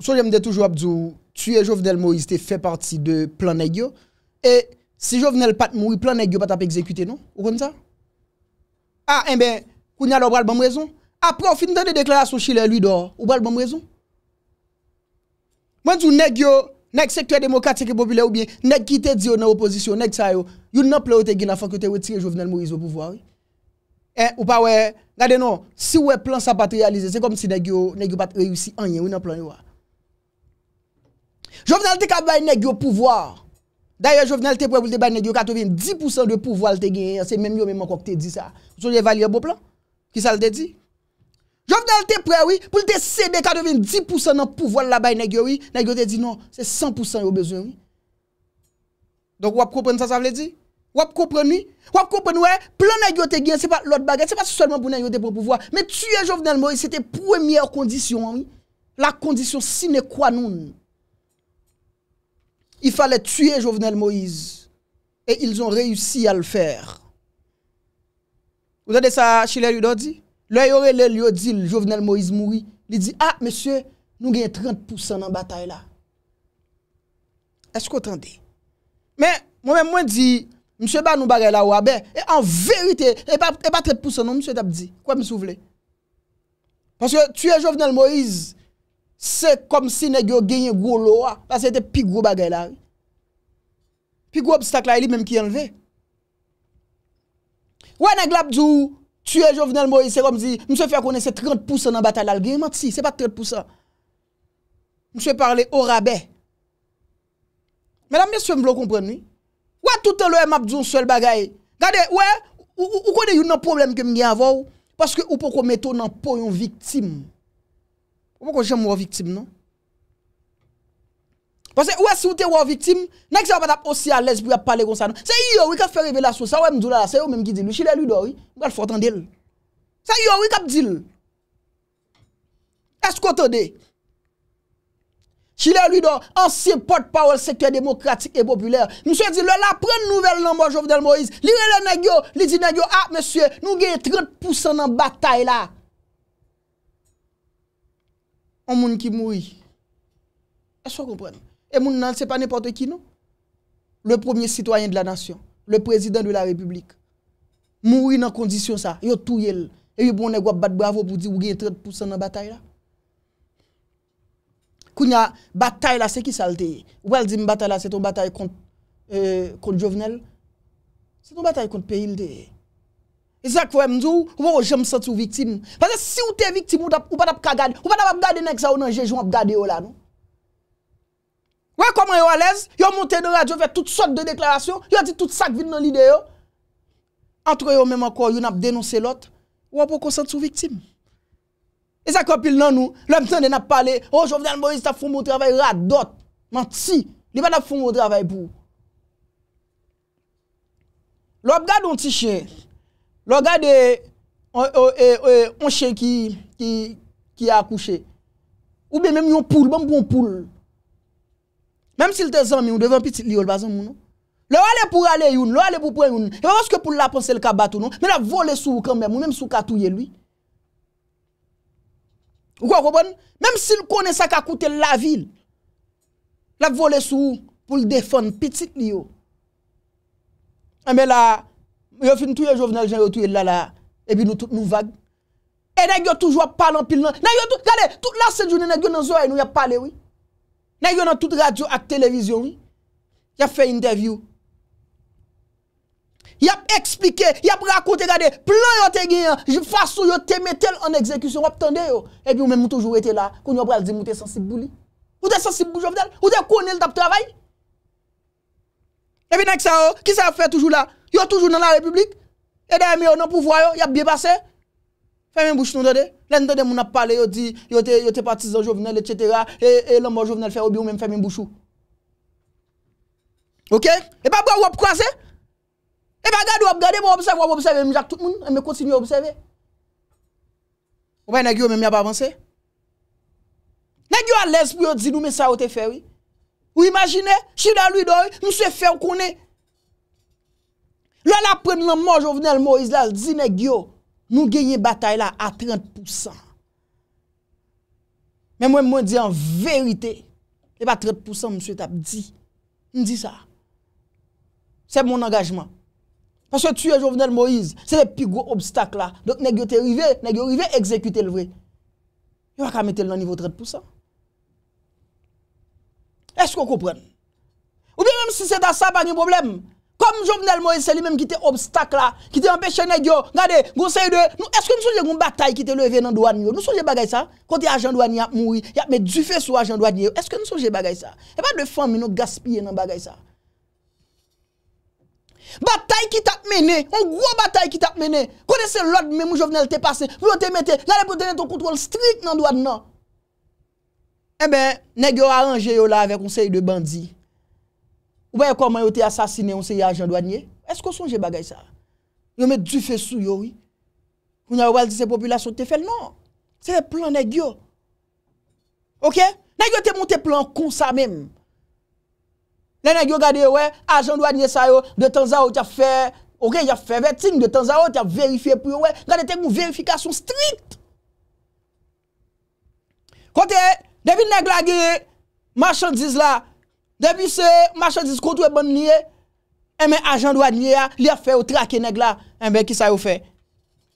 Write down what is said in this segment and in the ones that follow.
So jèm de toujou Abdou, tuye Jovenel Moïse te fè parti de plan negyo, e si Jovenel pat mou, plan negyo pat ap ekzekute nou, ou kon sa? A, eh enbe, koun yal ou bal bom rezon? A, prof, fin de deklarasyon chile, ou bal bom rezon? Mwen djou negyo, neg sektorya demokatik e popile ou bien, neg ki te diyo nan oposisyon, neg tsa yo, yon nan ple ou te gina, fok yo te wetire Jovenel Moïse ou pouvwa ou. E, ou pa we, gade nou, si we plan sa pat realize, se kom si negyo pat reyousi anye, ou nan plan yo Jovenel te ka bay negyo pouvoar Daye jovenel te pre pou te bay negyo Kato vin 10% de pouvoar te gen Se menm yo menm an kon te di sa Sou je valye bo plan Ki sa le te di Jovenel te pre oui Pou te sebe kato vin 10% nan pouvoar la bay negyo Negyo te di non Se 100% yo bezon Donk wap kopren sa sa vle di Wap kopren Wap kopren wè Plan negyo te gen Se pa lot bagay Se pa se solman pou negyo te pre pouvoar Me tuye jovenel moi Se te premye kondisyon La kondisyon si ne kwa noni Il fallait tuer Jovenel Moïse. Et ils ont réussi à le faire. Vous avez ça, Chilé Ludo dit aurait le dit, Jovenel Moïse mourit. Il dit Ah, monsieur, nous gagnons 30% dans la bataille là. Est-ce que vous entendez Mais moi-même, moi, dis Monsieur, bah, nous bagarre là ou ah, ben, Et en vérité, et pas, et pas 30%, non, monsieur, Dabdi. dit. Quoi, me souvenez Parce que tuer Jovenel Moïse, Se kom si negyo genye gwo lo a. La se te pi gwo bagay la. Pi gwo obstakla e li menm ki enleve. Wè neg la abjou, tue jovenel mou, se kom si, mse fè akonese 30% nan batal la. Genye mati, se pa 30%. Mse parle orabe. Mè dam mè se fè mblon komprene. Wè toutè lè mabjou sou el bagay. Gade, wè, ou kone yon nan problem ke mgen avou, paske ou poko meto nan po yon viktim. Ou mwen konjèm wò viktim nou? Non? Wè se wè si wè wò viktim, nèk se wè patap osi a lesbri ap pale kon sa nou. Se yò wè kat fè revelasyon, sa wè mdou la la, se yò mèm ki di lè. Se yò wè kap di lè. Eskote de. Si lè wè kap di lè. Ansi port power sektwè demokratik e popüler. Mwen se di lè la, pren nouvel lèmbo Jovdel Moïse. Li re lè nè gyo, li di nè gyo, a ah, mwen se, nou gè 30% nan batay la. An moun ki mouri. E chwa kompren? E moun nan se pa nipote ki nou? Le premier citoyen de la nation. Le prezident de la republik. Mouri nan kondisyon sa. Yo tou yel. E yo bon e gwa bat bravo pou di ou gen 30% nan batay la. Kou nya batay la se ki salteye. Ou al di m batay la se ton batay kont euh, jovenel. Se ton batay kont peyil deye. E zak ou mdou, ou pa ou jèm senti ou viktime. Pase si ou te viktime, ou pa tap kagade. Ou pa tap apgade nek sa ou nan jejou apgade ou la nou. Ou e koman yo alez, yo monte de radio, fe tout sort de deklarasyon, yo di tout sak vin nan lide yo. Antwa yo mèman kor, yo nap denonse lot, ou apwou konsent sou viktime. E zak ou pil nan nou, lò mtèndè nap pale, oh, ou jèm vèm nan mbò yèm ta founmou travay radot. Man ti, li vèm ta founmou travay pou. Lò apgade ou ti chèl, Lo gade onche e, e, ki akouche. Ou be mèm yon poul, bèm pou yon poul. Mèm sil te zanm yon, devan pitit liyo lbazan moun. Lo ale pou ale yon, lo ale pou pou yon. E mèm woske pou la ponsel ka batoun, non? Mèm la vole sou kèm mèm, ou mèm sou ka touye lui. Ou kwa kòpon? Mèm sil kone sa ka koute la vil. La vole sou pou ldefon pitit liyo. Mèm be la... Yo fin touye jovnel jen yo touye lala ebi nou vag. E nèk yo toujwa palan pil nan... Nèk yo tou... Gade, tout la sèl jouni nèk yo nan zyo e nou yap pale, oui. Nèk yo nan tout radio ak televizyon, oui. Yap fè interview. Yap eksplike, yap rakoute, gade, plan yo te giyan, fassou yo te metel an ekzekusyon, wap tende yo. Ebi yo mè mou toujwa ete la koun yo bral zi mou te sensibou li. Ou te sensibou jovnel, ou te konel tap travay. Ebi nèk sa yo, ki sa yo fè toujwa la? Yo toujou nan la republik, e da eme yo nan pouvwa yo, yap biye basè, feme mbouchou nou do de, len do de moun ap pale yo di, yo te patizan jo vinal et cetera, e, e lomba jo vinal fè, yo biyo men feme mbouchou. Ok? E pa bwa wop kwa se? E pa gade wop, gade mwen obseve, wop obseve, mwen jak tout moun, e mwen kontinu yo obseve. Ou bay nagi yo men mi ap avanse? Nagi yo ales pou yo di nou, mwen sa wote fè wè? Ou imagine, chida luy do, mwen se fè w konè, Lè la pren lèman Jovenel Moïse lal, di nè gyo, nou genye batay la a 30%. Mè mwen mwen di an verite, lè pa 30% mswe tap di. Mdi sa. Se moun angajman. Pansè tuye Jovenel Moïse, se lè pi gwo obstak la, donk nè gyo te rive, nè gyo rive ekzekute l vre. Yon akamete l nan nivou 30%. E sko koupren? Ou bè mwen si se ta sa pa nye probleme, Kom moun jovnel Moise li menm ki te obstak la, ki te ampeche negyo, gade, gounsey de, nou eske nou souje goun batay ki te leve nan doan yo? Nou souje bagay sa? Kote ajan doan ni ap moui, yap me dufe sou ajan doan ni yo, eske nou souje bagay sa? E pa de fan mi nou gaspye nan bagay sa? Batay ki tap mene, moun gwo batay ki tap mene, kone se lod menm moun jovnel te pase, vwote mete, nade pou tenen ton kontrol strik nan doan nan. E eh ben, negyo aranje yo la avek gounsey de bandi. Ou baye koman yo te yasasine yon se yi ajan do anye? Esko sonje bagay sa? Yo me dufe sou yo? Ou nye wale di se populasyon te fel? Non! Se plan negyo! Ok? Negyo te monte plan kon sa mem! Ne negyo gade yo we! Ajan do anye sa yo! De tanza yo te afe! Ok? Ya fe vetin! De tanza yo te averifiye pou yo we! Gade te mou verifikasyon strikt! Kote! Devin neg la ge! Marchandiz la! Depi se, machadiskot we bon niye, eme eh ajan do adniye a, li a fe ou trake neg la, eme eh ki sa yo fe.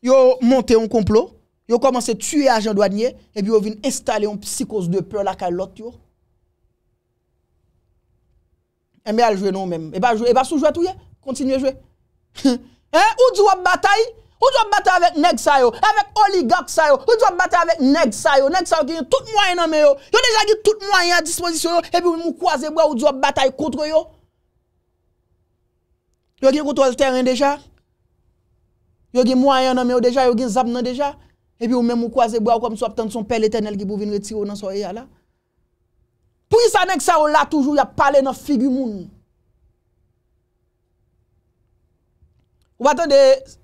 Yo monte yon komplo, yo komanse tue ajan do adniye, epi yo vin estale yon psikos de pe la ka lot yo. Eme aljwe nou men, eba sou jwa touye, kontinye jwe. E, ou di wap batayi, Ou djwa batay avèk neg sa yo, avèk oligak sa yo, ou djwa batay avèk neg sa yo, neg sa yo ki yon tout mwanyan nan me yo, yo deja ki tout mwanyan disponisyon yo, epi ou mwen mwen kwa zebwa ou djwa batay kontro yo. Yo gen koutou al teren deja, yo gen mwanyan nan me yo deja, yo gen zap nan deja, epi ou mwen mwen kwa zebwa ou kom sou aptan son pel etenel ki bou vin retiro nan soye ya la. Pou yisa neg sa yo la toujou ya pale nan figi mouni. batan de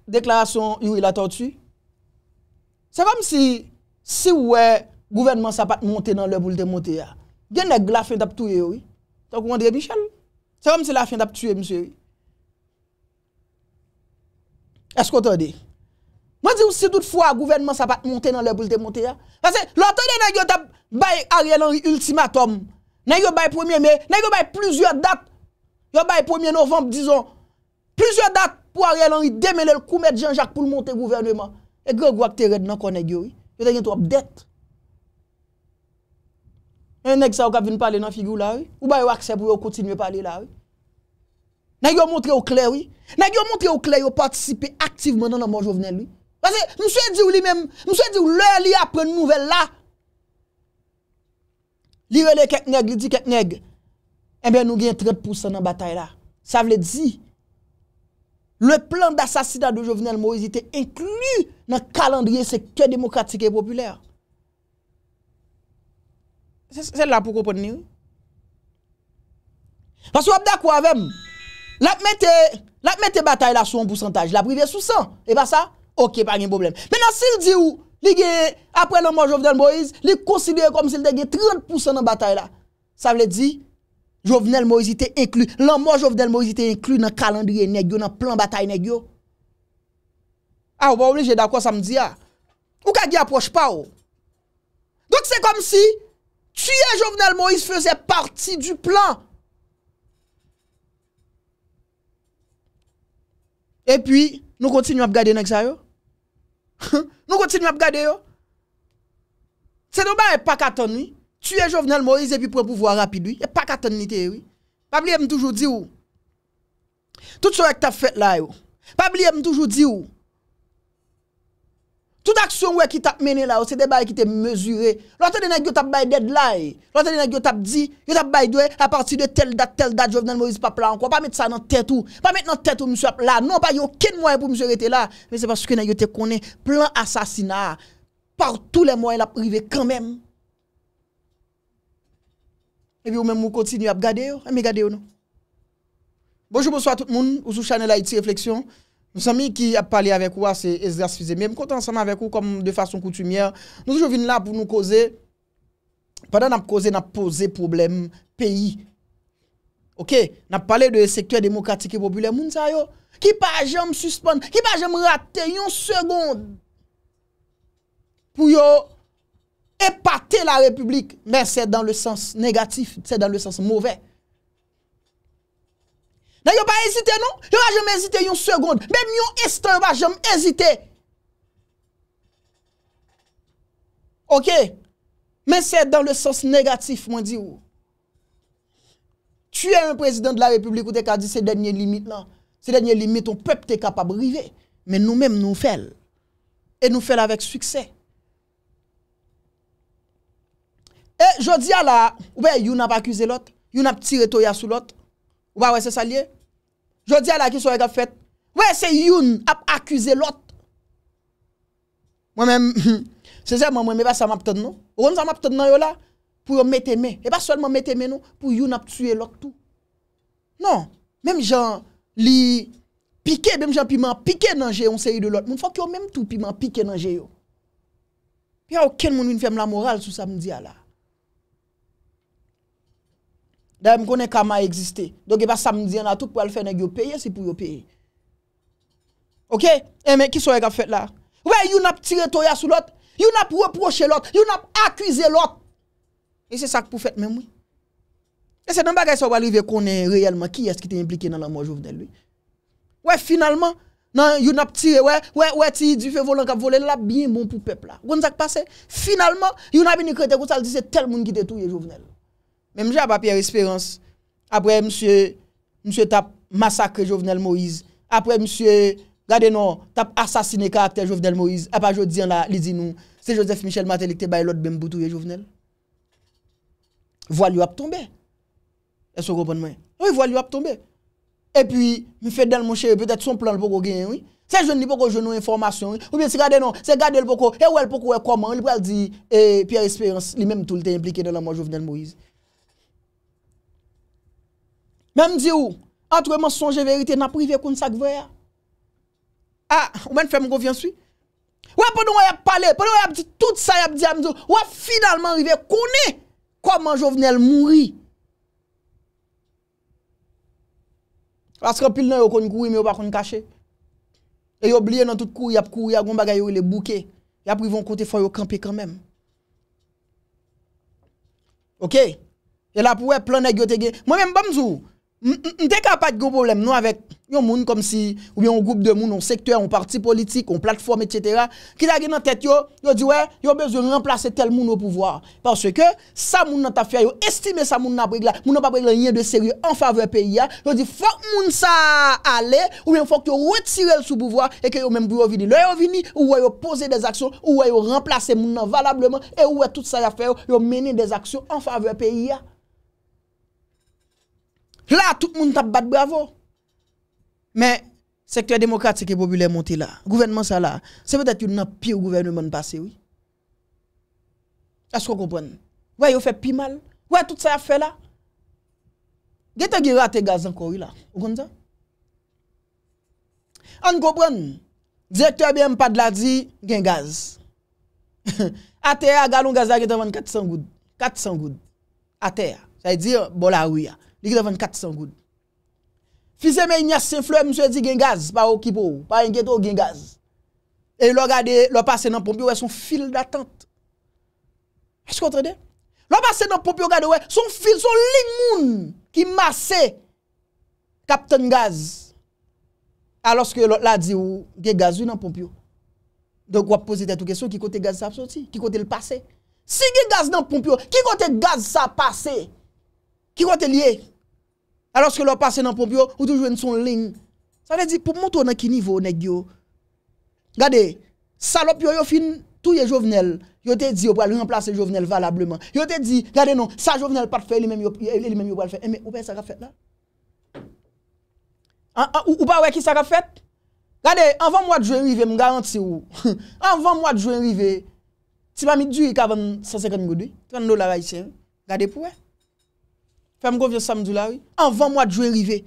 deklarasyon yow il atan tsu, se fam si, si wè, gouvenman sa pat monte nan lè boulte monte ya, gen nek la fin tap tue yow, tak wandeye bichal, se fam si la fin tap tue msye yow, esko tande, man di wè si dout fwa, gouvenman sa pat monte nan lè boulte monte ya, lò tande nan yow tap bay ariè lan ultimatom, nan yow bay premier me, nan yow bay plusieurs dates, yow bay premier novembre dison, plusieurs dates, pou a rè lan yi demele l koumèd Jean-Jacques pou l monte gouverneman. E grek wak te red nan kon negyo yi. Yo te gen tou ap det. En neg sa wak vin pale nan figyo la yi. Ou bay wak sep wè wak kontinye pale la yi. Nan yon montre wak kler yi. Nan yon montre wak kler yi wak partisipe aktiveman nan manj wav nen yi. Basè, mswe diw li menm, mswe diw lè li apren nouvel la. Li rele ket neg, li di ket neg. En ben nou gen 30% nan batay la. Sa vle diw. Le plan d'assassinat de Jovenel Moïse ite inklu nan kalandriye se ke demokratik e popüler. Se la pou ko pon ni ou? Pasou ap da kwa avem, la ap mette batay la sou 1% la privye sou 100. E pa sa, ok, pa gen problem. Menan se il di ou, li ge apre nan man Jovenel Moïse, li konsidye kom se il de ge 30% nan batay la, sa vle di... Jovenel Moïse ite inklu, lanman jovenel Moïse ite inklu nan kalandriye negyo, nan plan bataye negyo. A ou ba ou li, jè d'akon sa m di a. Ou ka gi apwosh pa ou. Oh. Donk se kom si, tuye jovenel Moïse fese parti du plan. E pi, nou kontinu ap gade nek sa yo. Nou kontinu ap gade yo. Se nou ba epak atanoui. Tuye Jovenel Moriz epi pren pouvwa rapi lui. E pa katan nite ou. Pabli e m toujou di ou. Tout sou ek tap fet la ou. Non, Pabli e m toujou di ou. Tout aksyon ou e ki tap mene la ou. Se de baye ki te mezure. Lote de nan yo tap baye ded la ou. Lote de nan yo tap di. Yo tap baye dwe. A parti de tel dat tel dat Jovenel Moriz pa plan kwa. Pa met sa nan tet ou. Pa met nan tet ou m sou ap la. Non pa yon kin mwen pou m sou rete la. Me se paske nan yo te konen. Plan asasina. Partou le mwen la pourive kanmen. Ebi ou men mou kontinu ap gade yo? E mi gade yo nou? Bonjour, bonsoit tout moun. Ouzou chanel Haiti Reflexion. Moussami ki ap pale avek ou ase ah, esgrasfize. Mèm kontan saman avek ou kom de fason koutumier. Moussou jo vin la pou nou koze. Pada nap koze, nap pose problem. Peyi. Ok? Nap pale de sektour demokratik e popule. Moun sa yo? Ki pa jom suspon? Ki pa jom rate? Yon segond. Pou yo... Epate la republik Men se dan le sens negatif Se dan le sens mouve Nan non? yon pa ezite nou Yon va jom ezite yon segonde Men yon estan va jom ezite Ok Men se dan le sens negatif Mwen di ou Tu e un prezident de la republik Ou te ka di se denye limit lan Se denye limit ou pep te kapab rive Men nou men nou fel E nou fel avek sukset Eh, jodi ala, oube, youn ap akuse lot, youn ap tire to ya sou lot, ouba, wese salye, jodi ala, ki sou e gap fet, wese youn ap akuse lot. Mwen men, se zè mwen mwen, mwen mwen mwen sa m ap ten nou, ou mwen sa m ap ten nou yo la, pou yon met teme, e ba sol mwen met teme nou, pou youn ap tue lot tout. Non, menm jan li pike, menm jan pi man pike nan jeyo, mwen se yon de lot, mwen fok yo menm tou, pi man pike nan jeyo. Yon ken moun yon fem la moral sou samdi ala, Da yon konen kama egziste. Do geba samdien la tout pou al fene yo peye, si pou yo peye. Ok? E men, ki sou yon ka fet la? We, yon ap tire to ya sou lot. Yon ap reproche lot. Yon ap akwize lot. E se sak pou fet men mwen. E se nan bagay sa wali ve konen reyelman, ki es ki te implike nan la moun jouvnel lwen. We, finalman, nan yon ap tire, we, we, we, ti yi di fe volan ka vole la, bi yon moun pou pepla. Goun zak pase? Finalman, yon ap inikrete kon saldise, tel moun ki te tou yon jouvnel lwen. Men non, mje ah, a pa non, eh, Pierre Espérance, apre msye tap masakre Jovenel Moïse, apre msye, gade nan, tap asasine karakter Jovenel Moïse, apre jo diyan la, li di nou, se Josef Michel Matelik te baye lot bem boutouye Jovenel. Vwa li wap tombe, eswe kompon mwen. Oui, vwa li wap tombe. E pi, mi fedel mon chere, petet son plan l poko gen, oui. Se jouni poko jounou informasyon, ou mi se gade nan, se gade l poko, e wè l poko wè koman, li pou al di Pierre Espérance, li menm tout l te implike nan la man Jovenel Moïse. Ya mdi ou, an tou e monsonje verite, na pou i ve kon sak vwe ya? A, ou men fèm kon fèm sou? Ou a e, pou nou a yap pale, pou nou a yap di, tout sa a yap di a mdi ou, ou a finalman i ve koni, koman jo vne el mouri? Aske pil nan yo kon koui, me yo pa kon kache. E yo blye nan tout koui, yap koui, agon bagay yo le bouke. Yap pou i von kote fwa yo kampe kanmèm. Ok, e la pou we plan e gyote gen, mwen mèm ba mdi ou, Ndè ka pati goun problem nou avèk yon moun kom si ou bien ou goup de moun, ou sektor, ou parti politik, ou platform, etc. Ki da gen nan tèt yon, yon di wè, yon bez yon remplace tel moun ou pouvoar. Parce ke sa moun nan ta fè, yon estime sa moun nan abrigla, moun nan abrigla yon yon de seri en faveur P.I.A. Yon di fòk moun sa ale, ou bien fòk yon retirel sou pouvoar, e ke yon menm bou yon vini, lè yon vini, ou wè yon pose des aksyon, ou wè yon remplace moun nan valableman, e wè tout sa yon fè, yon mene des aksyon en faveur P.I.A La, tout moun tap bat bravo. Me, sektorya demokrat se ke popule monti la. Gouvernman sa la, se potet yon nan pi ou gouvernman pase oui. Asko kompwen? Wè yon fè pi mal? Wè tout sa fè la? Gè te gire ate gaz anko oui la? O kon zan? An kompwen? Direktorya biye mpadla di gen gaz. Ate ya galon gaz a gè te man 400 goud. 400 goud. Ate ya. Sa yi di bol a bon, ou ya. Likide 24 san goun. Fize men yas sen flewe, mswe di gen gaz, pa ou kipou, pa yon getou gen gaz. E lò gade, lò pase nan pompio, wè son fil datante. Ache kontre de? Lò pase nan pompio, gade wè, son fil, son lingoun, ki mase, kapten gaz. A loske lò la di ou, gen gaz ou nan pompio. Donk wap pose te tou kesyon, ki kote gaz sa ap soti, ki kote l'pase. Si gen gaz nan pompio, ki kote gaz sa pase, si gen gaz nan pompio, ki kote liye, aloske lor pase nan pompyo, ou tou jwen son ling, sa lè di, pou moutou nan ki nivou neg yo, gade, salop yo yo fin, tou ye jovenel, yo te di, yo pou al remplace jovenel valableman, yo te di, gade non, sa jovenel patfe, elimem yo pou al fe, eme, eh, ou pe sa gafet la? Ah, ah, ou pa we ki sa gafet? Gade, anvan mwa jwen wive, m garanti ou, anvan mwa jwen wive, ti pa mi djou yi kavan, saseken mwou di, twen do la rayse, gade pou we? Fais-moi confiance samedi là, oui. Avant mois de juin arrivé.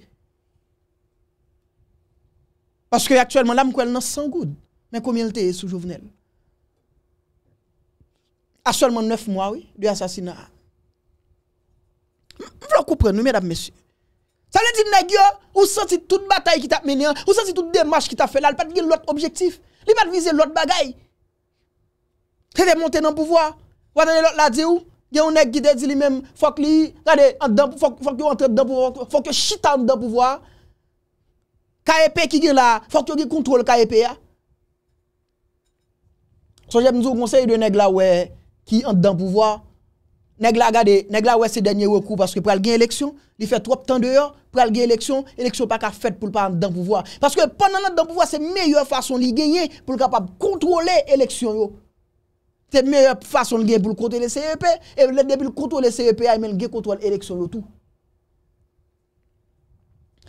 Parce que actuellement, là, je crois 100 gouttes. Mais combien il est sous Jovenel? A seulement 9 mois, oui, de l'assassinat. Vous comprenez, mesdames, messieurs. Ça veut dire, nèg vous senti toute bataille qui t'a mené, hein? vous senti toute démarche qui t'a fait là, il pas de l'autre objectif. Il pas de viser l'autre bagaille. C'est de monter dans le pouvoir. Vous avez l'autre là, dit Gen yon neg ki de di li menm, fok li, gade, fok yo chita an dan pouvoi. K.E.P. ki gen la, fok yo ki kontrol K.E.P. ya. So jep nou zon konsey de neg la wè ki an dan pouvoi. Neg la gade, neg la wè se denye wè kou, paske pou al gen eleksyon, li fè trop tan de yo, pou al gen eleksyon, eleksyon pa ka fèt pou l pa an dan pouvoi. Paske pou an dan pouvoi se meyò fason li genye pou l kapab kontrole eleksyon yo. Se mè yon fason gen pou kontre le CEP, e le debil kontre le CEP a, men gen kontre l'eleksyon loutou.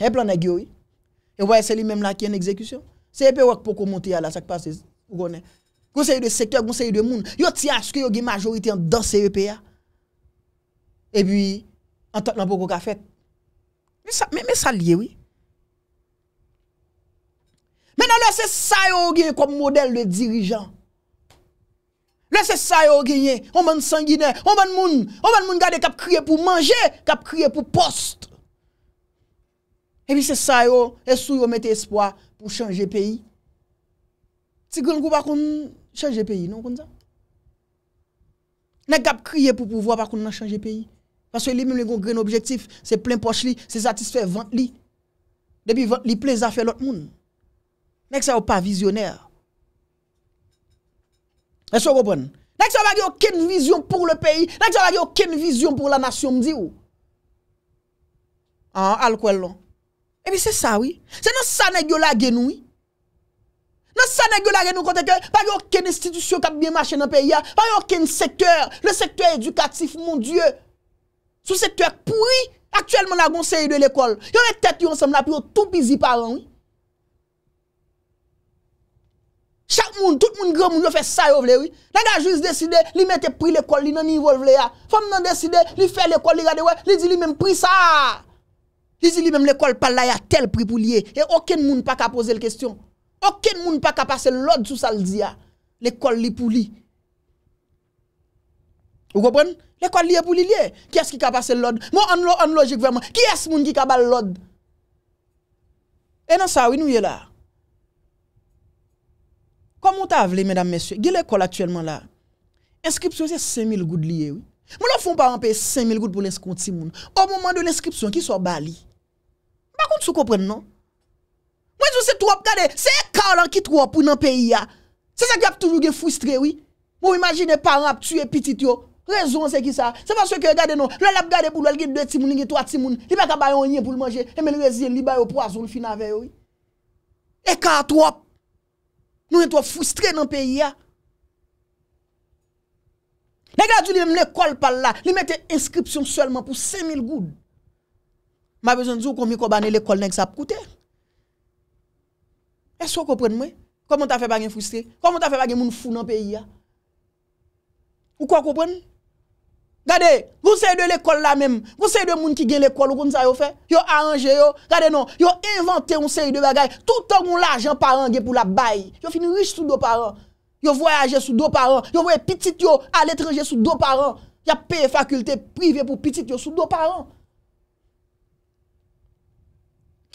E plan a gyo, e voye seli menm la ki en ekzekusyon. CEP wak pou komonte ya la, sak pa se gounen. Gounse yon de sektor, gounse yon de moun. Yo tia skyo gen majorite yon dans CEP a, e bi, an tol an pou koka fet. Mè sa liye wè. Mè nan la se sa yo gen kon model le dirijan. Laissez ça yo gagner. On man sanguinaire, on man moun, on man moun gade cap crier pour manger, cap crier pour poste. Et puis c'est ça yo, et sou yo mettez espoir pour changer pays. Si grand groupe pas changer pays, non comme ça. Nèg cap crier pour pouvoir pas nan changer pays. Parce que lui même le grand objectif, c'est plein poche li, c'est satisfaire vente li. Depuis vente li plein à faire l'autre monde. ça pas visionnaire. Nèk se yo bagè okèn vizyon pou lè peyi, nèk se yo bagè okèn vizyon pou lè nasyon mdi ou Ha, al kwèl lò Ebi se sa wè, se nan sa nèk yo lè gen wè Nan sa nèk yo lè gen wè kontè kè, bagè okèn istitisyon kap biye machè nan peyi ya Bagè okèn sektèr, lè sektèr edukatif, moun die Sou sektèr pouri, aktyèl men agon se yè de lè kol Yon mè tèt yon se mè la pou yon tou biziparan wè Chak moun, tout moun gre moun yo fè sa yo vle wè. Nanda jous deside, li mette pri l'ekol li nan yi vol vle ya. Fòm nan deside, li fè l'ekol li gade wè, li di li men pri sa. Li di li men l'ekol pala ya tel pri pou liye. E oken moun pa ka pose l'kestyon. Oken moun pa ka pase l'od sou salzi ya. L'ekol li pou li. Ou kopwen? L'ekol li pou li liye. Ki es ki ka pase l'od? Moun an logik veman. Ki es moun ki ka pase l'od? E nan sa wè nou yè la? komon ta avle, mèdam mèsyo, gilè kol atyèlman la, inskripsyon se semmil goud liye, moun lò fon pa rampè semmil goud pou lèskoun timoun, o moun mèndou l'inskripsyon ki so bali. Bakoun sou kompren non? Mwen sou se trop gade, se e ka lan ki trop pou nan peyi ya. Se sa ki ap toujou gen fwistre, moun bon, imagine pa ramp tue pitit yo, rezon se ki sa, se pa sou ke gade non, lò lèp gade pou lò lge dwe timoun, linge twa timoun, li mèk a bayon yen pou l'manje, e mèl rezyen li bay Nou yon tou frustre nan peyi ya. Lèk la djou li men lèkol pal la, li mette inskripsyon selman pou 5.000 goul. Ma bezon djou kon mi kobane lèkol nèk sa pkoutè. Esko kopren mwen? Koman ta fe bagen frustre? Koman ta fe bagen moun foun nan peyi ya? Ou kwa kopren? Gade, yon sey de l'ekol la menm, yon sey de moun ki gen l'ekol ou kon sa yo fe, yon aranje yo, gade non, yon invante yon sey de bagay, tout an moun la ajan paran gen pou la bay, yon fin riche sou do paran, yon voyaje sou do paran, yon voye pitit yo al etreje sou do paran, yon peye fakulte prive pou pitit yo sou do paran.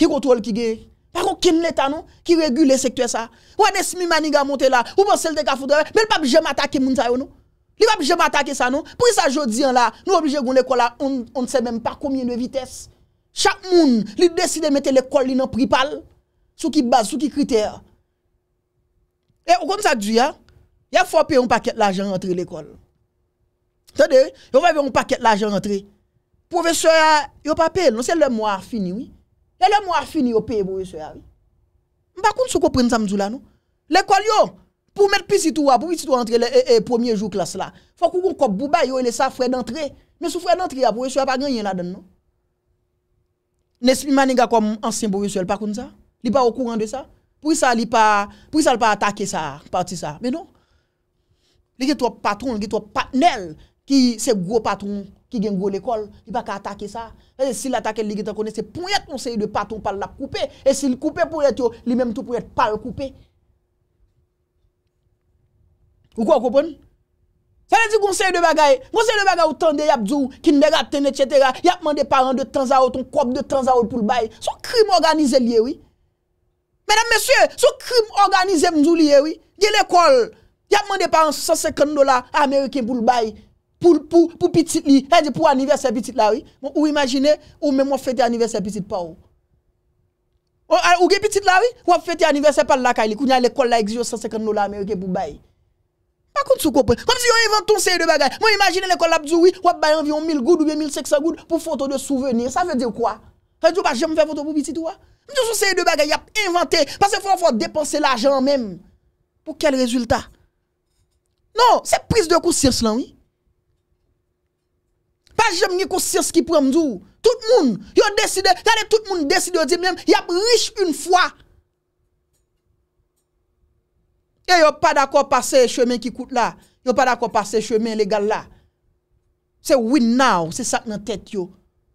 Ki kontrol ki gen, par kon ken leta non, ki regule sektwe sa, wane smi mani ga monte la, ou bon selte ka foute, men pap jem atake moun sa yo nou. Li wap je m'atake sa nou? Pouri sa jodi an la, nou wap je goun ekola, on se mèm pa koumye nou e vites. Chak moun, li deside mette l'ekol li nan pripal, sou ki baz, sou ki kriter. E, ou kon sa kdou ya, ya fò pe yon paket la jen rentre l'ekol. Tade, yon wap yon paket la jen rentre. Profesora, yon pa pe, non se lè mwa a fini, oui. Lè mwa a fini, yon pe yon profesora, oui. Mba kon sou ko pren samzou la nou? L'ekol yon, pou mette pisitou apou, pisitou antre le e, e, premier jou klas la, fwa kou kou kop bouba, yo ene sa fred antre, men sou fred antre apou, resyo apak gen yon la den, non? Nes li mani ga kou ansem bo resyo, el pa koun sa? Li pa okouran de sa? Pou isa li pa, pou isa non. li pa atake sa, pati sa? Menon, li ge to patron, li ge to patnel, ki se gro patron, ki gen gro lekol, li pa ka atake sa? Si la atake li ge ta kounen, se pou yat konsey de patron pal la koupe, e si l koupe pou etyo, li menm Ou kwa koupon? Sa le di gonsey de bagay? Gonsey de bagay ou tande yap djou, kin de gatene, etc. Yapman de paran de trans aot, ou kop de trans aot pou l'bay. Sou krim organize liye wii? Menam mesye, sou krim organize mdjou liye wii? Di l'ekol, yapman de paran 150 dolar Amerike pou l'bay, pou piti li, hè di pou aniversè piti la wii? Bon, ou imagine, ou mèm wap fete aniversè piti pa wou? Ou gè piti la wii? Ou wap fete aniversè pa lakay li, kou nyan l'ekol la ekzi yo 150 dolar Amerike pou l'bay Pa kon sou kopren. Kon si yo invent ton seye de bagay. Mwen imagine lè kol la bzou wè, wè bayan vyon 1000 goud ou bien 1500 goud pou foto de souvenir. Sa vè di wè kwa? Sa vè di wè pa jèm fè foto pou biti tou wè? Mwen di sou seye de bagay yap inventer. Pas se fò wè fò depanse l'ajan mèm. Pou kel rezultat? Non, se prise de koussirse lan wè. Pa jèm nye koussirse ki prèm djou. Tout moun, yo deside, la lè tout moun deside ou di mèm yap riche un fwa. E yo pa d'akor pase chemen ki koute la, yo pa d'akor pase chemen legal la. Se win now, se sak nan tèt yo,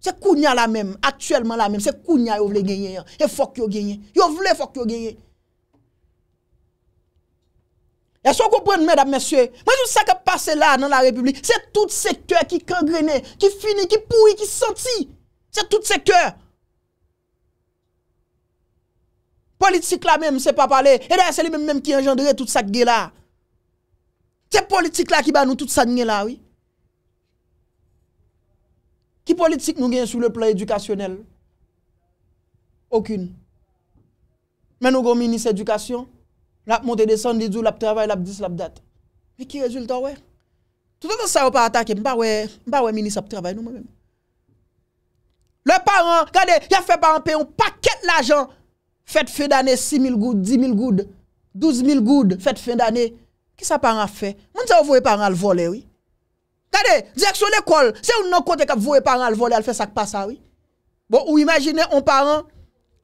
se kounya la mèm, atyèlman la mèm, se kounya yo vle genye e yo, yo vle fok yo genye. E so kompren mèd ap mèsyè, mwen sou sak a pase la nan la republik, se tout sektèr ki kangrenè, ki fini, ki poui, ki senti, se tout sektèr. Politik la menm se pa pale, edè eh se li menm menm ki engendere tout sak ge la. Se politik la ki ba nou tout sak nye la, oui? Ki politik nou gen sou le plan edukasyonel? Okun. Men nou goun minis edukasyon, la ap monte desan, li djou, la ap travay, la ap dis, la ap dat. E ki rezultat wè? Tout anan sa wè pa atake, mba wè, mba wè minis ap travay nou mwen. Le paran, gade, ya fè paran pe, yon paket l'ajan, Fète fè danè 6.000 goud, 10.000 goud, 12.000 goud, fète fè danè. Ki sa pa an a fè? Moun se yo vouye pa an al volè, oui? Tade, direksyon l'ekol, se yo nou kontè kap vouye pa an al volè, al fè sak pa sa, oui? Bon, ou imagine on pa an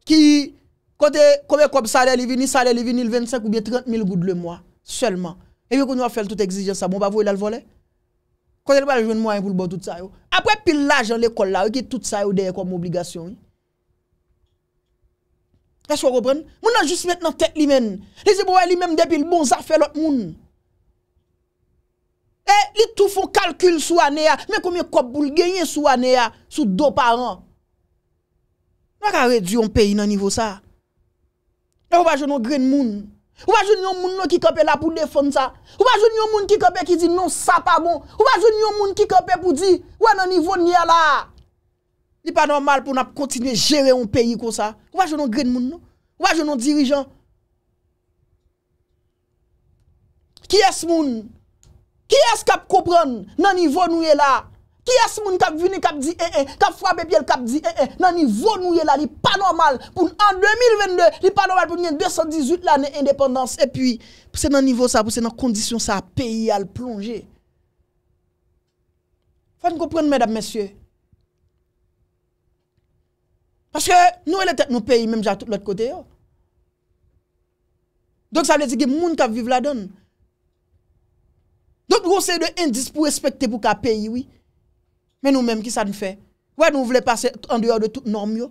ki kontè kome kop sa lè li vi, ni sa lè li vi, ni l'25 ou bien 30.000 goud le mwa, selman. E vi kon nou a fè l'toute exijen sa, bon, ba vouye l'al volè? Kontè l'al volè, jwen mwa yon koulbo tout sa yo. Apre pil la jan l'ekol la, oui, ki tout sa yo deye kom obligation, oui? Mwen bon, bon, an jist met nan tek li men Li zi pou wè li men depil bon zafè lòk moun E li tou fon kalkül sou anè ya Mwen koumè kop boul genye sou anè ya Sou do pa an Mwen ka wè di yon peyi nan nivou sa Mwen wajon yon gren moun Wajon yon moun nou ki kopè la pou defon sa Wajon yon moun ki kopè ki di non sa pa bon Wajon yon moun ki kopè pou di Wajon yon nivou niya la Li pa normal pou nou ap kontinye jere yon peyi kon sa? Ou waj yon nou gren moun nou? Ou waj yon nou dirijan? Ki es moun? Ki es kap kopron nan nivou nou ye la? Ki es moun kap vini kap di en eh, en? Eh, kap fwa bebyel kap di en eh, en? Nan nivou nou ye la? Li pa normal pou nou an 2022? Li pa normal pou nou yon 218 lane independans? E pi, pou se nan nivou sa, pou se nan kondisyon sa, peyi al plonge. Fwa nou kopron mèdap mèsyè? Paske nou e lete nou peyi menm ja tout l'ot kote yo. Donk sa vle di ki moun ka vive la don. Donk moun seye de indis pou respekte pou ka peyi, oui. Men nou menm ki sa nou fe. Ouè nou vle pase an deyo de tout norm yo.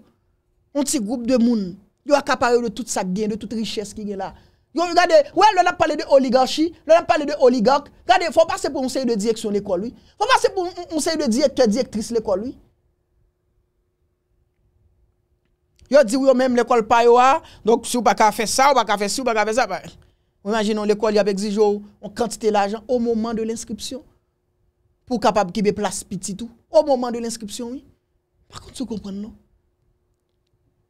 Moun ti group de moun. Yo akapare yo de tout sak gen, de tout riches ki gen la. Yo gade, ouè lè la pale de oligarchi, lè la pale de oligark. Gade, fò passe pou moun seye de direksyon ekol, oui. Fò passe pou moun seye de direksyon ekol, oui. Yo di yo menm lekol pa yo a, donk sou pa kafe sa, ou pa kafe sou, pa kafe sa, wè. Wèmanjinon lekol yo apèk zi jo, an kantite la jan, ou mouman de l'inskripsyon, pou kapab ki be plas piti tou, ou mouman de l'inskripsyon mi. Par kont sou kompon nou.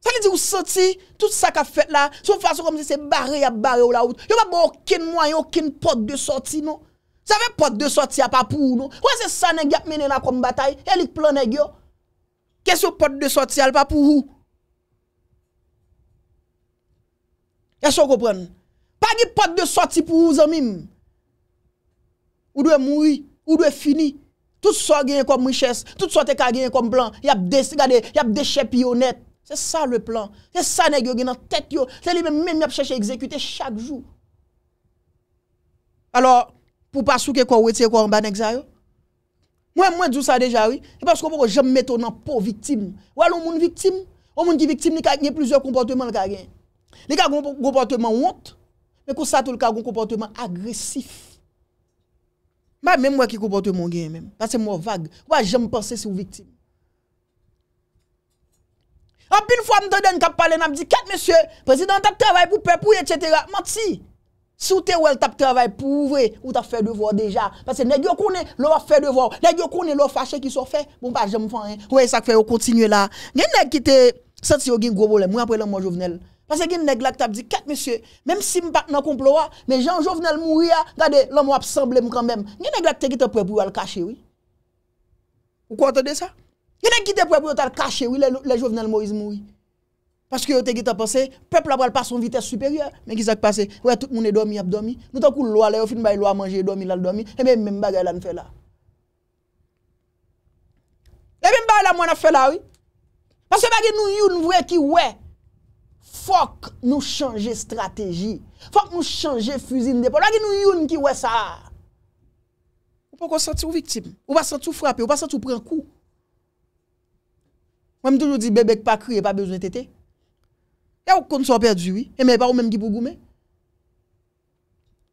San li di ou soti, tout sa ka fèt la, sou fason kom si se bare, ya bare ou la out. Non? Non? Yo pa bo okin mwa, yo okin pot de soti nou. Sa ve pot de soti a pa pou nou. Kwa se sa negyap menen ap kom batay, elik plan negyo. Kè se pot de soti al pa pou nou Ya so kompren, pa ki pot de soti pou ou zanmim. Ou do e moui, ou do e fini. Tout sot genye kom mou ches, tout sot e ka genye kom plan. Yap deshe pionet. Se sa le plan. Se sa ne genye nan tek yo. Se li men mèm yap cheshe ekzekyte chak jou. Alors, pou pasou ke kwa weti e kwa mba nek zayou. Mwen mwen djou sa deja wè. E pasou konpon kon jem meto nan pou viktim. Wè loun moun viktim? Woun moun ki viktim ni kak genye plouzè kompon teman laka genye. Lè ka goun komportèman wont, mè kou sa tou lè ka goun komportèman agresif. Mè mè mwen ki komportèman gen mè mèm. Pase mwen vage. Mwen jè mwen pense sou viktim. A bin fwa mwen te den kap pale nan mwen di, ket mè sè, prezident tap travay pou pepou et chetera. Mwen ti, si ou te wè tap travay pou ouvre, ou tap fè devor deja. Pase nek yo kone lò fè devor, nek yo kone lò fache ki sou fè, mwen pa jè mwen fè, wè yon sak fè, yo kontinye la. Gen nek ki te, sè ti yo Pase gen neglak ta ap di, ket misye, menm si mpak nan kouplo wa, men jan jovnel mwou ya, gade, lom wap semblè mwou kambèm, gen neglak te gite pwè pou wal kache wè? Ou kwa te de sa? Gen neglik te gite pwè pou wal kache wè lè jovnel mwou iz mwou wè? Pase ki yo te gite pwase, pwè pou wal pason vitè supèryè, men gise ak pase, wè tout moun e domi ap domi, nou tan kou lwa lè, yo fin bay lwa manje, e domi lal domi, e men mbè mbè gè lan fè la. Fok nou chanje strategi, fok nou chanje fuzine depo, lwa ki nou youn ki wè sa. Ou pa konsanti ou viktim, ou pa konsanti ou frape, ou pa konsanti ou pren kou. Mwen mdoujou di bebek pa kri, e pa bezwen tete. E ou konsan perdi, e mè pa ou mèm ki pou goume.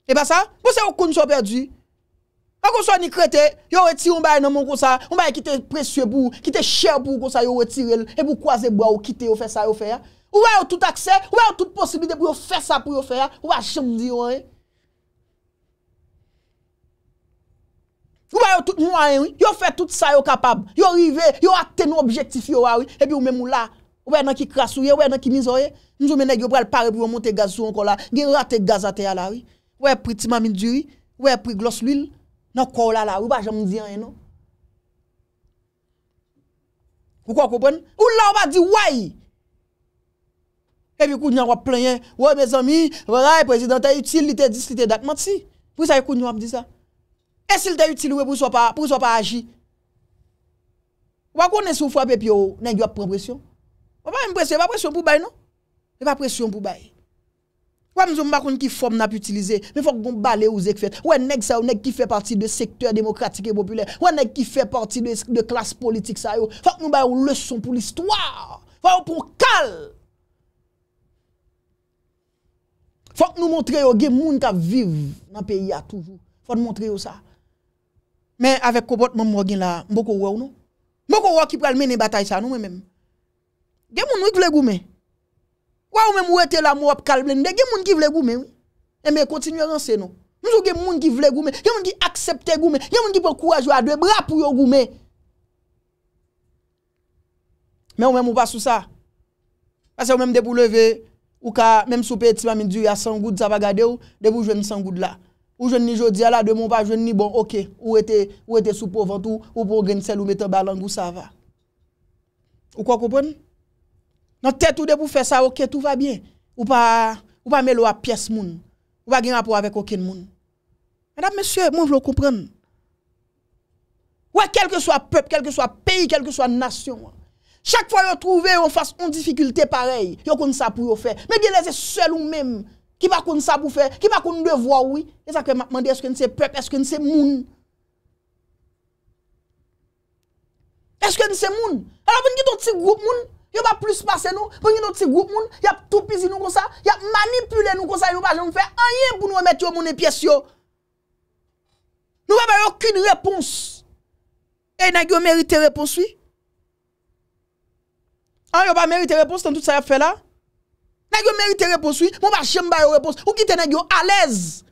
E pa sa, mwen se ou konsan perdi. A konsan ni krete, yon wè ti yon bay nan mwen konsan, yon bay ki te presye pou, ki te chè pou konsan, yon wè tirel, e pou kwaze bwa, ou kite, yon fè sa, yon fè ya. Wè yo tout akse, wè yo tout posibide pou yo fè sa pou yo fè a, wè yo chèm di yon e. Wè yo tout mwenye yon, yo fè tout sa yo kapab, yo rive, yo ate nou objektifi yon a wè, ebi yon mè mou la. Wè nan ki krasouye, wè nan ki mizoye, mzou mè neg yo pral pare pou yon monte gazou yon kon la, gen rate gazate a la wè. Wè pri timamidji wè, wè pri glos lil, nan kon la la wè, wè pa chèm di yon eh, e nou. Wè kon koupen, wè la wè di wè yi. Kèp yon koun yon wap planyen, wè mè zami, wè la yon prezident, tè yon util, lite, dis, lite, dat, mat si. Pou yon sa yon koun yon wap di sa? Kèp sil tè util wè pou yon sa pa agi? Wè kon yon soufwa pe pi yo, nè yon yon prèm presyon? Wè pa yon presyon, wè pa presyon pou bay nou? Wè pa presyon pou bay. Wè mè zon mwakoun ki fòm na p'utilize, mè fòk goun bale ou zèk fèt, wè nèk sa yon nèk ki fè parti de sektèr demokratik e popüler, wè nèk ki fè parti Fòk nou montre yo ge moun ka viv nan peyi a toujou. Fòk nou montre yo sa. Men avek kobot moun mwagin la mbokou wè ou nou. Mbokou wè ou ki pral mwen e batay sa nou men men. Ge moun nou i kvle gou men. Kwa ou men mwete la mwop kalb lende. Ge moun ki vle gou men. E men kontsinyo ranse nou. Mwen sou ge moun ki vle gou men. Ge moun ki aksepte gou men. Ge moun ki pou kouaj wadwe. Bra pou yo gou men. Men ou men mwou pasou sa. Pase ou men mde pou leve... Ou ka, mèm soupe ti mèmidu ya sangoud sa bagade ou, debou jwen sangoud la. Ou jwen ni jodi ala, demou pa jwen ni bon, ok, ou ete, ou ete soupo vantou, ou pou gen sel ou meten balan, ou sa va. Ou kwa koupon? Nan tetou debou fè sa, ok, tout va bien. Ou pa, ou pa mè lou ap piès moun. Ou pa gen apou avèk okèn moun. Mèdap mèsyè, moun vlo koupon. Ouè, kelke swa pep, kelke swa peyi, kelke swa nasyon wè. chak fwa yo trouve yo fwas on difikulte parey, yo kon sa pou yo fe, me genese sel ou menm, ki pa kon sa pou fe, ki pa kon nou devwa ou, e sakwe mande eske nou se pep, eske nou se moun, eske nou se moun, ala pou nge ton ti goup moun, yo pa plus pase nou, pou nge ton ti goup moun, yap tou pizi nou kon sa, yap manipule nou kon sa, yo pa jenou fe, anyen pou nou omet yo moun e piye syo, nou va baye okun repons, e nan yo merite repons, oui, Nan yo pa merite repos tan tout sa yap fe la Nan yo merite repos Ou ki te nan yo alez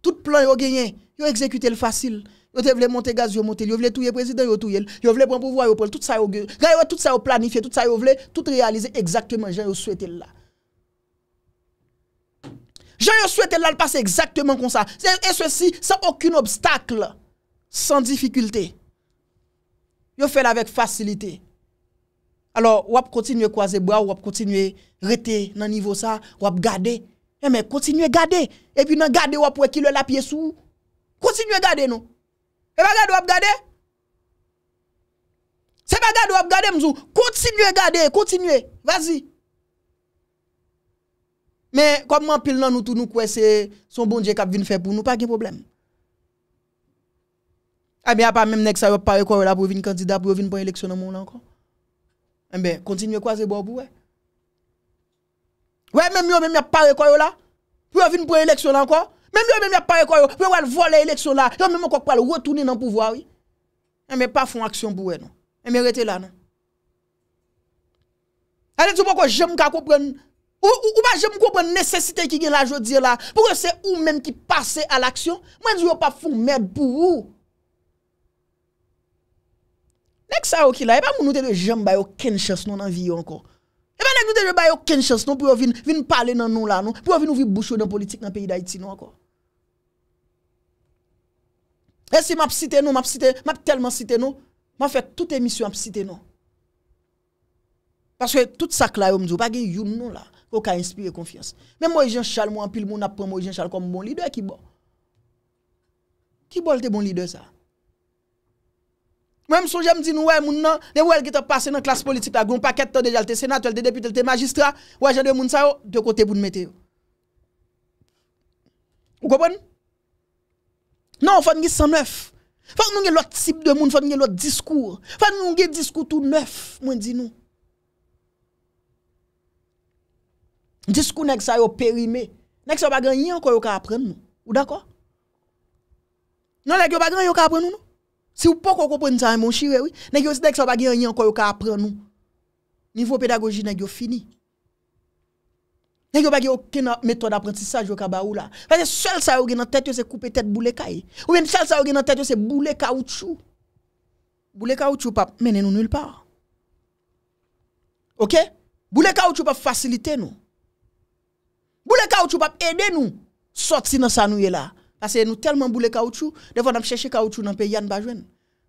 Tout plan yo genyen Yo ekzekute l fasil Yo te vle monte gaz yo monte l Yo vle touye prezident yo touye l Yo vle pran pou vwa yo pran Tout sa yo planife Tout realize ekzaktman Je yo swete l la Je yo swete l la l pase ekzaktman kon sa E se si sa okun obstakle San difikulte Yo fe la vek fasilite alo wap kontinye kwa ze bwa, wap kontinye rete nan nivou sa, wap gade, e eh, men kontinye gade, e pi nan gade wap wekile la piye sou, kontinye gade nou, e eh, pa gade wap gade? Se pa gade wap gade mzou, kontinye gade, kontinye, vazi. Men, konp man pil nan nou tou nou kwe se son bonje kap vin fe pou nou, pa gen problem? Ah, a mi apan men mnek sa wap pare kwa wala pou vin kandida, pou vin pou eleksyon nan moun ankon. Mwen eh ben kontinye kwa ze bo ou pou we? Mwen men mwen mwen pare kwa yo la? Mwen mwen vin pou eleksyon la anko? Mwen mwen mwen mwen pare kwa yo? Mwen mwen vwole eleksyon la? Mwen mwen mwen kwa kwa l wotouni nan pouvwa we? Mwen mwen pa fon aksyon pou we nou? Mwen mwen rete la nan? Ane tupo kwa jem mwen ka koupren? Ou ou ou ou mwen jem mwen koupren nesesite ki gen la jodi la? Pou ke se ou men ki pase al aksyon? Mwen di yo pa fon mwen pou ou? Nèk sa yo ki la, e pa moun nou te de jem bayo ken chas nou nan vi yo anko. E pa nèk nou te de bayo ken chas nou pou yo vin pale nan nou la nou, pou yo vin ouvi boucho nan politik nan peyi da iti nou anko. E si map site nou, map site, map telman site nou, ma fe tout emisyon map site nou. Paske tout sak la yo mdou, pa gen yon nou la, pou ka inspire konfians. Men mwen jen chal mwen apil mwen apen mwen jen chal kon mwen bon lide e ki bo. Ki bo lte mwen bon lide sa a. Mwen m souje m di nou, wè moun nan, de wè l ge te pase nan klas politik, ta groun paket, ta deja l te senatuel, te depitel, te magistral, wè jen de moun sa yo, de kote boun mète yo. Ou kopon? Nan, ou fòn nge san neuf. Fòn nge lot sip de moun, fòn nge lot diskour. Fòn nge diskout ou neuf, mwen di nou. Diskout nèk sa yo perime. Nèk sa yo bagan yon kwa yo ka apren nou. Ou dako? Nan, lèk yo bagan yo ka apren nou nou. Si ou pou kon kompon nisan moun shire, negyo se dek sa bagi yon yon kon yon ka apren nou. Nivou pedagogi negyo fini. Negyo bagi yon ken metode aprentisaj yon ka ba ou la. Fase sel sa yon gen nan tet yo se koupe tet boule ka yi. Ou men sel sa yon gen nan tet yo se boule ka ou tchou. Boule ka ou tchou pap mene nou nul pa. Okey? Boule ka ou tchou pap fasilite nou. Boule ka ou tchou pap ede nou. Sot si nan sa nou yon la. Parce que nous tellement bouler caoutchouc, des fois nous chercher caoutchouc dans le pays, nous ne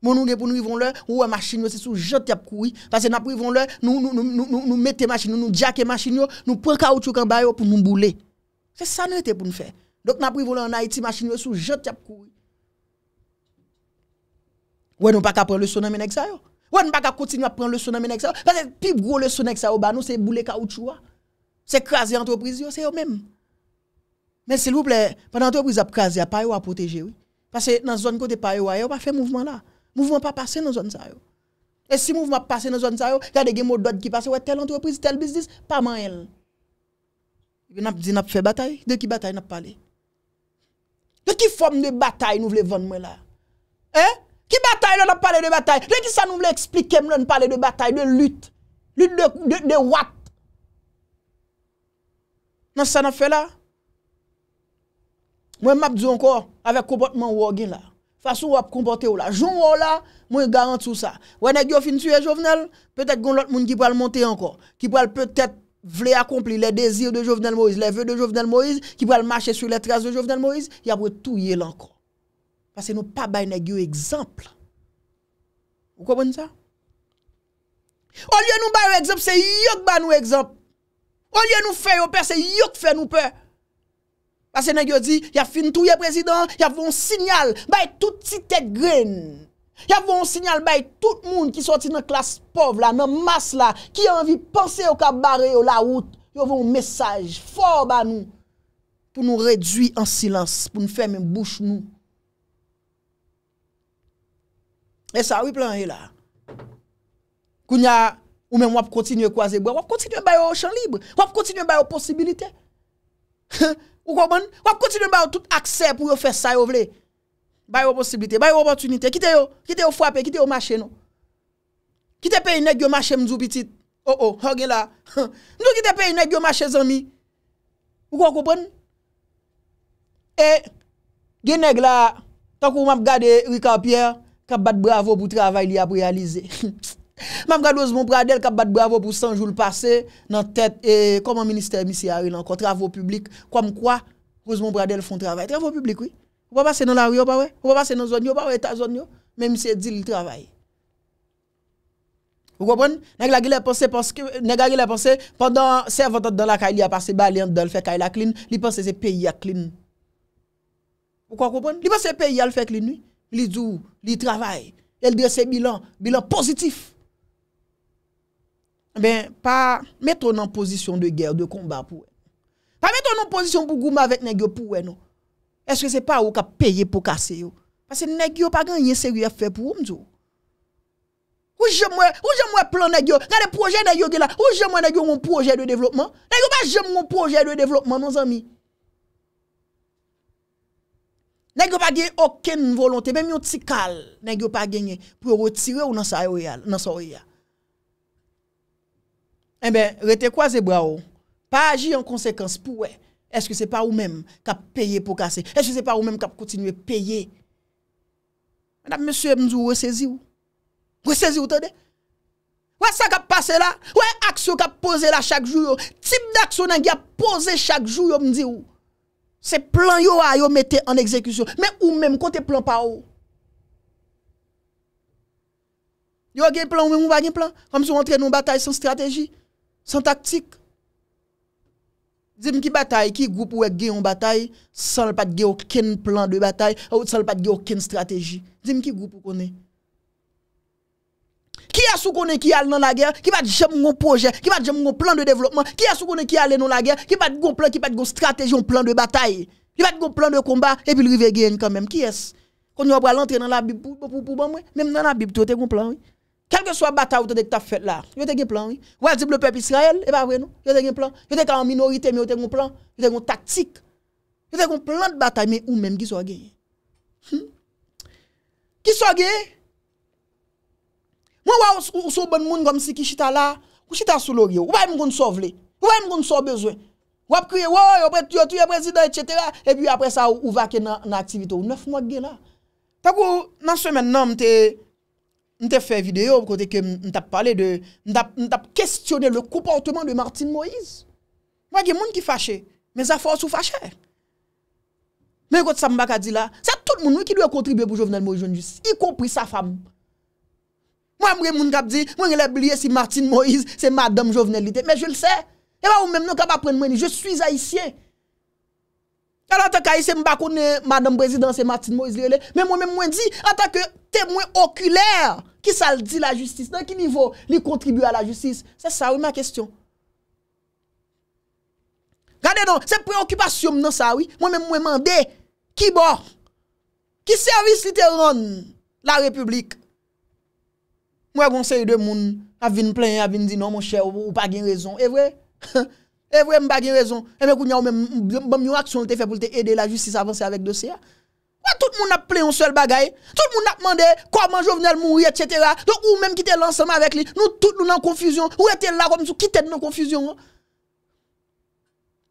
Mon nous pour nous vivons là, ou machine c'est sous jante couilles. parce que nous vivons là, nous nous nous nous mettez machine, nous jacker machine, nous prenons caoutchouc en bas pour nous bouler. C'est ça nous était pour nous faire. Donc nous vivons là en Haïti machine sous jante à couille. Ouais, nous pas qu'à prendre le son dans ça. Ouais, nous pas qu'à continuer à prendre le son dans ça parce que le plus gros le son ça nous c'est bouler caoutchouc. C'est craser entreprise, c'est eux-mêmes. Men sil vople, pan entropriz ap kaze, ya pa yo a poteje yo. Pase nan zon kote pa yo a yo, pa fe mouvment la. Mouvment pa pase nan zon sa yo. E si mouvment pa pase nan zon sa yo, kade gen moudouad ki pase, wè tel entropriz, tel bizdis, pa man el. Ve nap di nap fe batay, de ki batay nap pale. De ki fom de batay nou vle vande mwen la? Eh? Ki batay nou nap pale de batay? Le ki sa nou vle eksplike mwen pale de batay, de lut, lut de wat. Nan sa nap fe la, Mwen map diyo anko avèk komportman wò gen la. Fason wò ap komporte wò la. Joun wò la, mwen garante sou sa. Wè negyo fin suye jovenel, petèk goun lot moun ki po al monte anko. Ki po al petèk vle akompli le dezir de jovenel Moïse, le vè de jovenel Moïse, ki po al mache sur le trase de jovenel Moïse, ya mwen touye lanko. Fase nou pa bay negyo egzamp. Mwen kompon sa? Olye nou bay o egzamp, se yot bay nou egzamp. Olye nou fè yo pè, se yot fè nou pè. A Senegyo di, ya fin touye prezident, ya voun sinyal, bay tout ti te gren. Ya voun sinyal, bay tout moun ki soti nan klas pov la, nan mas la, ki anvi panse yo kabare yo la wout, yo voun mesaj, for ba nou, pou nou redwi an silans, pou nou ferme mbouche nou. E sa, wip lan he la. Kounya, ou men wap kontinye kwa zebou, wap kontinye bay yo chan libre, wap kontinye bay yo posibilite. Ha! Ou konpon? Wap kontinu mba yo tout aksep ou yo fè sa yo vle? Bayo posibite, bayo opotunite. Kite yo fwape, kite yo mache no? Kite pe inèk yo mache mzupitit? Oh oh, ho gen la. Ndou kite pe inèk yo mache zon mi? Ou konpon? E, gen nèk la, tankou mbap gade Rika o Pierre, kabat bravo bout travay li ap realize. Mme Gadose mon Pradel ka bat bravo pour 100 jours passés dans tête et comment ministère monsieur eu encore travaux publics comme quoi Rose mon Pradel font travail travaux publics oui. On va passer dans la rue pas ouais, on va passer dans zone yo pas ouais ta zone yo même c'est dit le travail. Vous comprenez Nèg la gueule pensé parce que nèg la penser pensé pendant servant dans la caille il a passé balé dans le fait caille la clean, il pense c'est pays a clean. Vous comprenez Il pense pays à le fait clean lui. Il dit il travaille. Elle dresse bilan, bilan positif. Ben, pa meton an pozisyon de ger, de komba pou wè. Pa meton an pozisyon pou gouma avèk negyo pou wè nou. Eske se pa ou ka peye pou kase yo. Pase negyo pa gen yon seriè fè pou ou mdjou. Ou jem wè plan negyo? Nade projè negyo gè la? Ou jem wè negyo moun projè de devlopman? Negyo pa jem moun projè de devlopman nou zami? Negyo pa gen okèn volontè. Mèm yon tikal negyo pa genye. Pou yo retire ou nan sa oye a. Ebe, eh rete kwa ze bwa ou? Pa aji en konsekans pou we? Eske se pa ou menm kap peye pou kase? Eske se pa ou menm kap kontinye peye? An ap monsye mdou wesezi ou? Wesezi ou tade? Wesa kap pase la? Wese aksyo kap pose la chak jou yo? Tip d'aksyonan ki ap pose chak jou yo mdou? Se plan yo a yo mette an ekzekusyon? Men ou menm konti plan pa ou? Yo gen plan ou menm wagen plan? Kam sou rentre nou batay son strategi? sans tactique. Dis-moi qui bataille, qui groupe ou est en bataille, sans pas de aucun plan de bataille, ou sans pas de aucune stratégie. Dis-moi qui groupe ou connaît. Qui a sou connaît qui allé dans la guerre, qui va jamais mon projet, qui va jamais mon plan de développement, qui a sou connaît qui allé dans la guerre, qui va de plan, qui va de stratégie, un plan de bataille, qui va de plan de combat, et puis le rivière gagne quand même. Qui est-ce? Quand on va l'entrer dans la Bible même dans la Bible, tu as un plan, oui. Kelke swa bata ou te dek ta fet la, yo te gen plan, wadip le pep Israel, eh non. yo te gen plan, yo te ka an minorite, yo te gen plan, yo te gen taktik, yo te gen plan de bata, men hmm? ou men giswa gen. Giswa gen, mwen waw ou sou bon moun gom si ki chita la, ou chita sou lor yo, waw mwen kon sou vle, waw mwen kon sou bezwen, wap kriye, waw wap pre tiyo tiyo prezident, etche tera, e pi apre sa ou vake nan aktivito, ou nef mwen gen la. Tako nan semen nanm te, Nou te fè video kote ke nou tap pale de, nou tap questione le koportman de Martine Moïse. Mwen gen moun ki fache, men sa fòs ou fache. Men yon kote sa mbak a di la, sa tout moun nou ki dwe kontribye pou Jovenel Moïse Yonjus, yi koupri sa fam. Mwen mwen moun kap di, mwen yon le bliye si Martine Moïse, se madame Jovenel Lité, men je l'sè. Eman ou mèm nou kap apren mwen ni, je suis haïsien. Kal an ta kaise m bako ne Madame Brésil dan se Martine Moise lè lè, men mwen mwen di an ta ke temwen okulèr ki sal di la justis, nan ki nivou li kontribu a la justis, se sa wè ma kwestyon. Gade nan, se preokupasyon nan sa wè, mwen mwen mwen de ki bor, ki servis li te ron la republik. Mwen mwen se yu de moun avin plen avin di nan mon chè ou pa gen rezon, e vwè? Evwe eh, m bagye rezon, eme eh, kounye ou men, bom yon aksyon lte fe pou lte ede la justice avanse avek dosye a. Ou an tout moun ap ple yon sel bagaye? Tout moun ap mande, koman jo venye l mouye, etc. Don ou men kite lanseman avek li, nou tout nou nan konfuzyon, ou ete la kom sou kite d nan konfuzyon.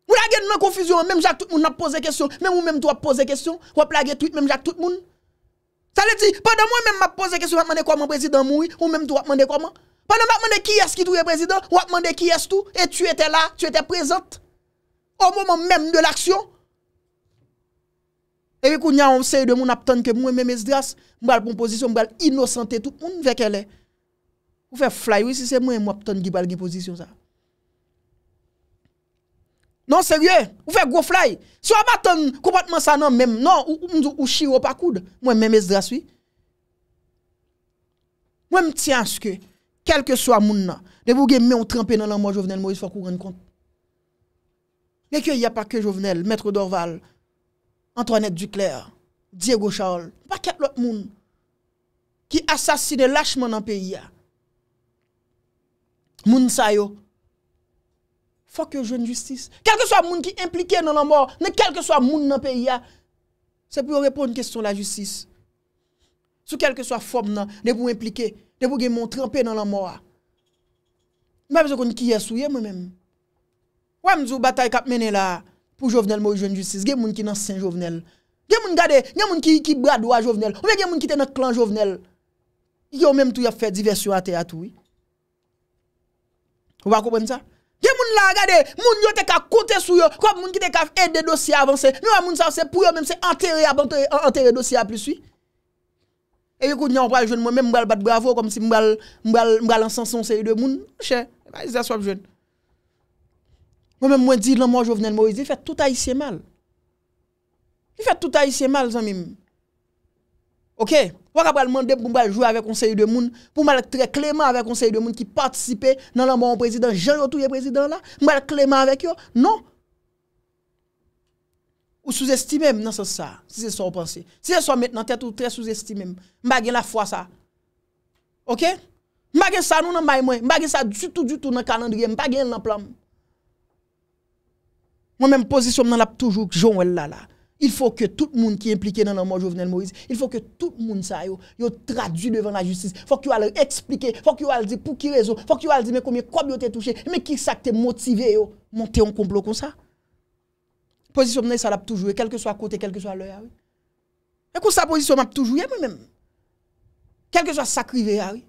Mou la gen nan konfuzyon, men m jake tout moun ap pose kestyon, men m ou men m tou ap pose kestyon, wap lage tweet men m jake tout moun. Sa le di, padan mwen m ap pose kestyon, wap mande koman prezident mouye, ou men m tou ap mande koman. Pwene mwen de ki yes ki tou reprezident, mwen de ki yes tou, et tu ete la, tu ete prezant, ou mwen mwen mèm de l'aksyon. Ewe kou nyan mwen sey de mwen ap ton ke mwen mèm es dras, mwen bal bon pozisyon, mwen bal inosante tout, mwen vekele. Ou fe fly, ou si se mwen mwen ap ton ki bal gen pozisyon sa. Non, serye, ou fe go fly. Si mwen mwen ton kompatman sa nan mèm, non, ou shiro pa koud, mwen mèm es dras, oui. Mwen mwen ti anske, mwen mwen mèm es dras, oui. kelke swa moun nan, debou gen mè ou trempe nan nan mò jovenel, mò yis fò kou ren kont. Lè kè y apakè jovenel, mètre Dorval, Antoinette Ducler, Diego Chaol, wakè lòt moun, ki asasine lachman nan peyi ya. Moun sa yo, fò kè joun justice. Kelke swa moun ki implike nan nan mò, ne kelke swa moun nan peyi ya, se pou yo repon kèstyon la justice. Sou kelke swa fòm nan, debou implike... De pou gen moun trempè nan la mòa. Mwen mèm se kon kiye sou ye mwen mèm. Wè mzou batay kap mène la pou jovenel moun jen ju sis. Gen moun ki nan sen jovenel. Gen moun gade, gen moun ki ki bradwa jovenel. Ou gen moun ki te nan klan jovenel. Yo mèm tou ya fè diversyon a te atou. Ou wakopèn sa? Gen moun la gade, moun yo te ka kote sou yo. Kwa moun ki te ka fè de dosye avansè. Nou wè moun sa se pou yo mèm se anterè dosye apilisou. E yon koul nyan wap wap jo l mwen mwen mwen bat bravo kom si mwen mwen mwen mwen mwen sensyon konsey yon moun chè, pa yon sa sou ap joun. Mwen mwen mwen di l an mwen jo venen mwen mwen di, fè tout a y sè mal. Fè tout a y sè mal zan mwen mwen. Ok? Wak ap wap mwen dek mwen mwen mwen jwa avè konsey yon moun pou mwen lèk tè kleman avè konsey yon moun ki patisipe nan an mwen prezidant janyotou yon prezidant la mwen lèk kleman avè kyo. Non. Ou sous-estime m nan se sa, si se sa ou pense. Si se sa ou met nan tet ou tres sous-estime m, m bagen la fwa sa. Ok? M bagen sa nou nan bay mwen, m bagen sa du tout du tout nan kalandriye, m bagen nan plam. Mwen menm posisyon m nan lap toujouk, joun wèl la la. Il fò ke tout moun ki implike nan nan mò jòvnen mò izi. Il fò ke tout moun sa yo, yo tradwi devan la jutsis. Fò ki yo alè explike, fò ki yo alè di pou ki rezo, fò ki yo alè di men koumye koum yo te touche, men kik sa ki te motive yo. Mon te yon komplò kon sa. Pozisyon mnen sa la ptoujwe, kelke swa kote, kelke swa lè ya wè. Ekou sa pozisyon mwen ptoujwe, mwen mèm. Kelke swa sakrive ya wè.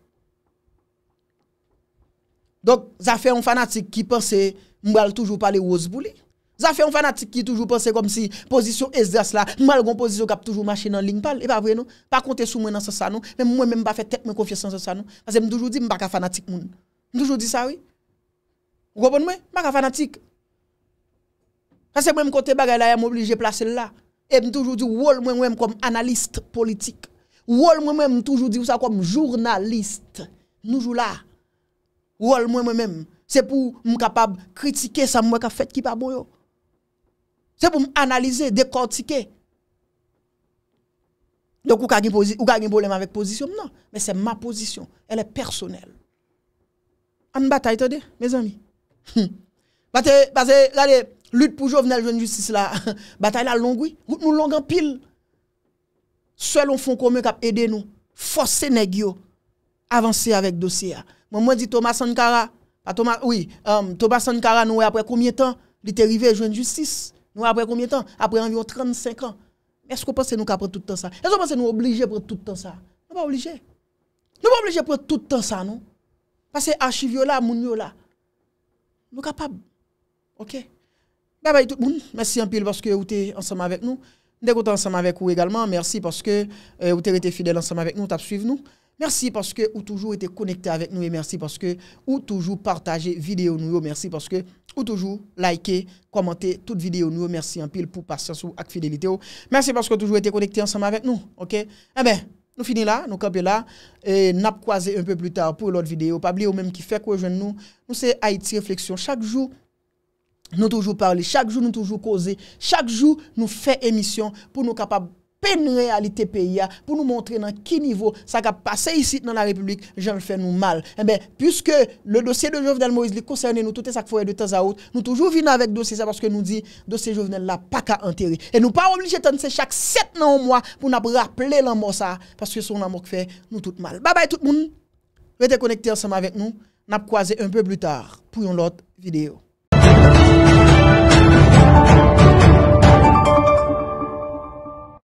Dok, zafè yon fanatik ki pwense mwen al toujou pale wos boulè. Zafè yon fanatik ki toujou pwense kom si pozisyon es dras la, mwen al gwen pozisyon kap toujou machine an ling pale. E pa vwè nou, pa konte sou mwen nan se sa nou. Mwen mwen mwen non? pa fè tek mwen kofye san se sa nou. Pazè mwen toujou di mwen baka fanatik moun. Mwen toujou di sa wè. Gwobon m Sa se mwen kote bagay la, yon m'oblije plase la. E m toujou di, wol mwen mwen m kom analist politik. Wol mwen mwen m toujou di ou sa kom jurnalist noujou la. Wol mwen mwen m, se pou m kapab kritike sa mwen ka fèt ki pa boyo. Se pou m analize, dekortike. Donk ou kagin polem avèk pozisyon, nan. Men se ma pozisyon, elè personel. An batay te de, mè zami. Batay, batay, ladey. Lut pou jo vnen joun justice la, batay la longoui, gout nou longan pil. Sòl on fon koumè kap ede nou, fòsè negyo avansè avèk dosè ya. Mwen mwen di Thomas Sankara, euh, Thomas Sankara nou wè apre koumye tan, li te rive joun justice, nou wè apre koumye tan, apre anvyon 35 an. Eskou panse nou kapre toutan sa? Eskou panse nou oblige pre toutan sa? Nou pa oblige. Nou pa oblige pre toutan sa nou. Pase archiv yo la, moun yo la. Nou kapab, okè? Bah, tout le monde. Merci un pile parce que vous êtes ensemble avec nous. Nous sommes ensemble avec vous également. Merci parce que euh, vous été fidèle ensemble avec nous, vous suivi nous. Merci parce que vous toujours été connecté avec nous et merci parce que vous toujours partagé vidéo nous. Merci parce que vous toujours liké, commenté toute vidéo nous. Merci en pile pour patience ou avec fidélité. Merci parce que vous toujours été connecté ensemble avec nous. OK Eh ben, nous finissons là, nous campons là et nous croisé un peu plus tard pour l'autre vidéo. Pas oublier ou même qui fait que nous. Nous c'est Haïti réflexion chaque jour nous toujours parler, chaque jour nous toujours causer, chaque jour nous fait émission pour nous capables peine réalité pays pour nous montrer dans quel niveau ça a passé ici dans la République, je le fais nous mal. Et eh ben, puisque le dossier de Jovenel Moïse concerne nous tout et ça fois de temps à autre, nous toujours venons avec dossier ça parce que nous dit dossier Jovenel là pas qu'à enterrer. Et nous pas obligés de c'est chaque 7 ans au mois pour nous rappeler l'amour ça parce que son amour fait nous tout mal. Bye bye tout le monde. Restez connectés ensemble avec nous. nous croisons un peu plus tard pour une autre vidéo.